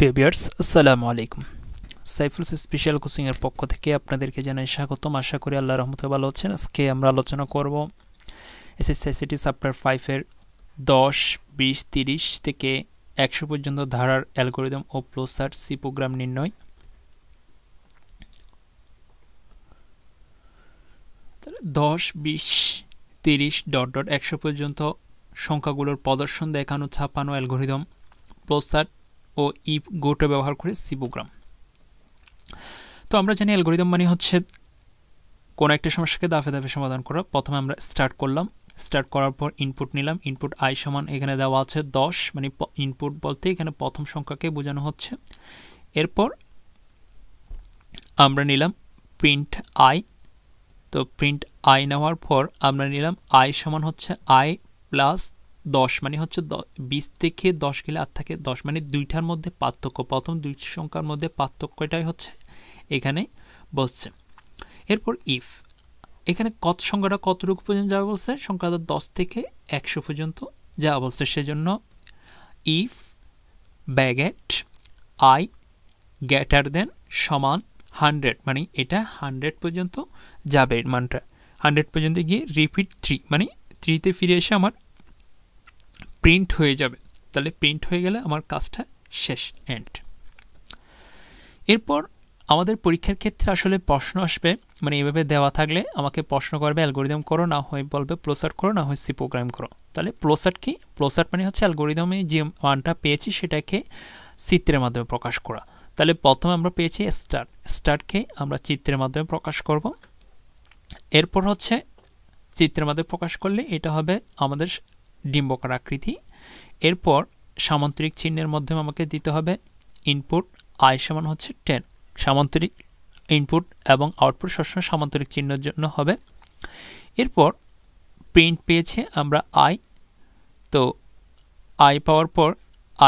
পেভিয়ার্স আসসালামু আলাইকুম সাইফুলস স্পেশাল কোচিংয়ের পক্ষ থেকে আপনাদেরকে জানাই স্বাগতম আশা করি আল্লাহ রহমতে ভালো আছেন আজকে আমরা আলোচনা করব এসএসআইসিটি চাপ্টার ফাইভের দশ বিশ তিরিশ থেকে একশো পর্যন্ত ধারার অ্যালগোরিদম ও প্লোসার সি প্রোগ্রাম নির্ণয় দশ বিশ তিরিশ ডট ডট একশো পর্যন্ত সংখ্যাগুলোর প্রদর্শন দেখানো ছাপানো অ্যালগোরিদম প্লোসার ও ই গোটো ব্যবহার করে সিবোগ্রাম তো আমরা জানি অ্যালগোরিদম মানে হচ্ছে কোনো একটা সমস্যাকে দাফে দাফে সমাধান করা প্রথমে আমরা স্টার্ট করলাম স্টার্ট করার পর ইনপুট নিলাম ইনপুট আই সমান এখানে দেওয়া আছে দশ মানে ইনপুট বলতে এখানে প্রথম সংখ্যাকে বোঝানো হচ্ছে এরপর আমরা নিলাম প্রিন্ট আই তো প্রিন্ট আই নেওয়ার পর আমরা নিলাম আই সমান হচ্ছে আই প্লাস দশ মানে হচ্ছে বিশ থেকে দশ গেলে আর থাকে দশ মানে দুইটার মধ্যে পার্থক্য প্রথম দুই সংখ্যার মধ্যে পার্থক্যটাই হচ্ছে এখানে বসছে এরপর ইফ এখানে কত সংখ্যাটা কতটুকু পর্যন্ত যাওয়া বলছে সংখ্যাটা দশ থেকে একশো পর্যন্ত যাওয়া বলছে সেজন্য ইফ ব্যাগেট আই গ্যাটার দেন সমান হান্ড্রেড মানে এটা হান্ড্রেড পর্যন্ত যাবে মানটা হান্ড্রেড পর্যন্ত গিয়ে রিপিট থ্রি মানে থ্রিতে ফিরে এসে আমার প্রিন্ট হয়ে যাবে তাহলে প্রিন্ট হয়ে গেলে আমার কাজটা শেষ এন্ড এরপর আমাদের পরীক্ষার ক্ষেত্রে আসলে প্রশ্ন আসবে মানে এভাবে দেওয়া থাকলে আমাকে প্রশ্ন করবে অ্যালগোরিদম করো না হয় বলবে প্লোসার্ট করো না হয় সি প্রোগ্রাম করো তাহলে প্লোসার্ট কি প্লোসার্ট মানে হচ্ছে অ্যালগোরিদমে যে মানটা পেয়েছি সেটাকে চিত্রের মাধ্যমে প্রকাশ করা তাহলে প্রথমে আমরা পেয়েছি স্টার স্টারকে আমরা চিত্রের মাধ্যমে প্রকাশ করব এরপর হচ্ছে চিত্রের মাধ্যমে প্রকাশ করলে এটা হবে আমাদের ডিম্বকার আকৃতি এরপর সামান্তরিক চিহ্নের মধ্যে আমাকে দিতে হবে ইনপুট আই সমান হচ্ছে টেন সামান্তরিক ইনপুট এবং আউটপুট সবসময় সামান্তরিক চিহ্নের জন্য হবে এরপর প্রিন্ট পেয়েছে আমরা আই তো আই পাওয়ার পর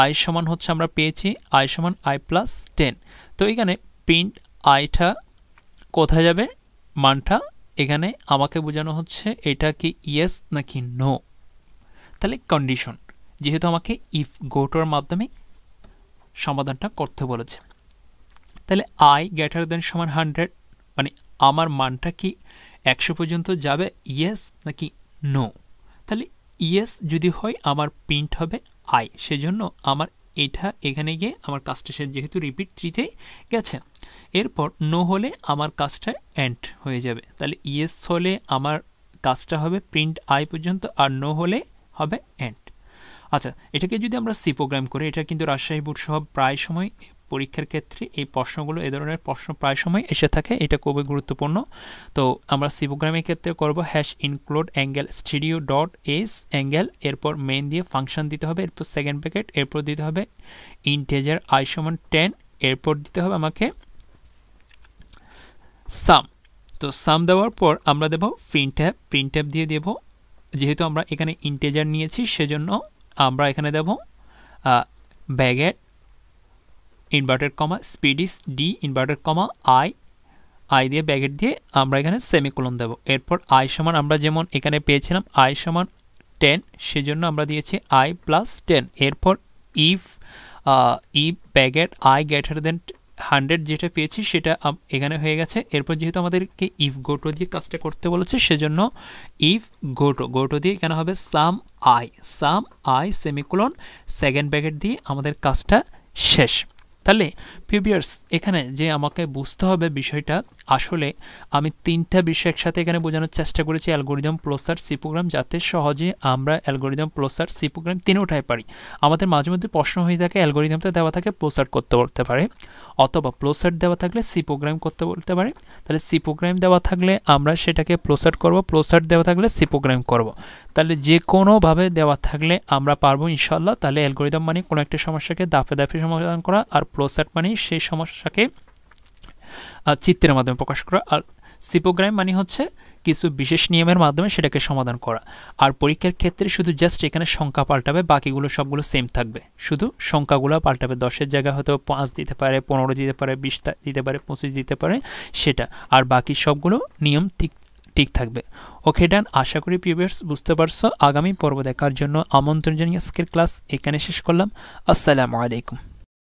আই সমান হচ্ছে আমরা পেয়েছি আই সমান আই প্লাস টেন তো এখানে প্রিন্ট আইটা কোথায় যাবে মানটা এখানে আমাকে বোঝানো হচ্ছে এটা কি ইয়েস নাকি নো তাহলে কন্ডিশন যেহেতু আমাকে ইফ গোটোর মাধ্যমে সমাধানটা করতে বলেছে তাহলে আই গ্রেটার দেন সমান হান্ড্রেড মানে আমার মানটা কি একশো পর্যন্ত যাবে ইয়েস নাকি নো তাহলে ইয়েস যদি হয় আমার প্রিন্ট হবে আই সেজন্য আমার এটা এখানে গিয়ে আমার কাজটা সে যেহেতু রিপিট থ্রিতে গেছে এরপর নো হলে আমার কাজটা এন্ড হয়ে যাবে তাহলে ইয়েস হলে আমার কাজটা হবে প্রিন্ট আই পর্যন্ত আর নো হলে হবে অ্যান্ড আচ্ছা এটাকে যদি আমরা সিপোগ্রাম করি এটা কিন্তু রাজশাহী বোর্ড সহ প্রায় সময় পরীক্ষার ক্ষেত্রে এই প্রশ্নগুলো এ ধরনের প্রশ্ন প্রায় সময় এসে থাকে এটা খুবই গুরুত্বপূর্ণ তো আমরা সিপোগ্রামের ক্ষেত্রে করব hash include angle stdio dot S angle এরপর মেন দিয়ে ফাংশন দিতে হবে এরপর সেকেন্ড প্যাকেট এরপর দিতে হবে ইন্টেজার আই সমান টেন এরপর দিতে হবে আমাকে সাম তো সাম দেওয়ার পর আমরা দেবো প্রিন্ট অ্যাপ প্রিন্ট অ্যাপ দিয়ে দেবো যেহেতু আমরা এখানে ইন্টেজার নিয়েছি সেজন্য আমরা এখানে দেব ব্যাগের ইনভার্টেড কমা স্পিডিস D inverted comma I I দিয়ে ব্যাগেট দিয়ে আমরা এখানে সেমিকোলন দেব এরপর আই সমান আমরা যেমন এখানে পেয়েছিলাম আই সমান টেন সেজন্য আমরা দিয়েছি আই প্লাস টেন এরপর if E bracket I greater than hundred যেটা পেয়েছি সেটা এখানে হয়ে গেছে এরপর যেহেতু আমাদেরকে ইফ গোটো দিয়ে কাজটা করতে বলেছে সেজন্য ইফ গোটো গোটো দিয়ে এখানে হবে sum I sum I semicolon second bracket দিয়ে আমাদের কাজটা শেষ তাহলে প্রিভিয়ার্স এখানে যে আমাকে বুঝতে হবে বিষয়টা আসলে আমি তিনটা বিষয় একসাথে এখানে বোঝানোর চেষ্টা করেছি অ্যালগোরিদম প্লোসার সি প্রোগ্রাম যাতে সহজে আমরা অ্যালগোরিদম প্লোসার সি প্রোগ্রাম পারি আমাদের মাঝে মধ্যে প্রশ্ন হয়ে থাকে অ্যালগোরিদমটা দেওয়া থাকে প্লোসার করতে বলতে পারে অথবা প্লোসার দেওয়া থাকলে সি প্রোগ্রাম করতে বলতে পারে তাহলে সি প্রোগ্রাম দেওয়া থাকলে আমরা সেটাকে প্লোসার করব প্লোসার দেওয়া থাকলে সি প্রোগ্রাম করব তাহলে যে কোনোভাবে দেওয়া থাকলে আমরা পারবো ইনশাল্লাহ তাহলে অ্যালগোরিদম মানে কোনো একটা সমস্যাকে দাফে দাফে সমাধান করা আর ফ্লোচার্ট মানে সেই সমস্যাকে চিত্রের মাধ্যমে প্রকাশ করা আর সিপোগ্রাম মানে হচ্ছে কিছু বিশেষ নিয়মের মাধ্যমে সেটাকে সমাধান করা আর পরীক্ষার ক্ষেত্রে শুধু জাস্ট এখানে সংখ্যা পাল্টাবে বাকিগুলো সবগুলো সেম থাকবে শুধু সংখ্যাগুলো পাল্টাবে দশের জায়গায় হয়তো পাঁচ দিতে পারে পনেরো দিতে পারে বিশ দিতে পারে পঁচিশ দিতে পারে সেটা আর বাকি সবগুলো নিয়ম ঠিক ঠিক থাকবে ওকে ডান আশা করি পিভিয়ার্স বুঝতে পারছো আগামী পর্ব দেখার জন্য আমন্ত্রণ জানিয়ে আজকের ক্লাস এখানে শেষ করলাম আসসালামু আলাইকুম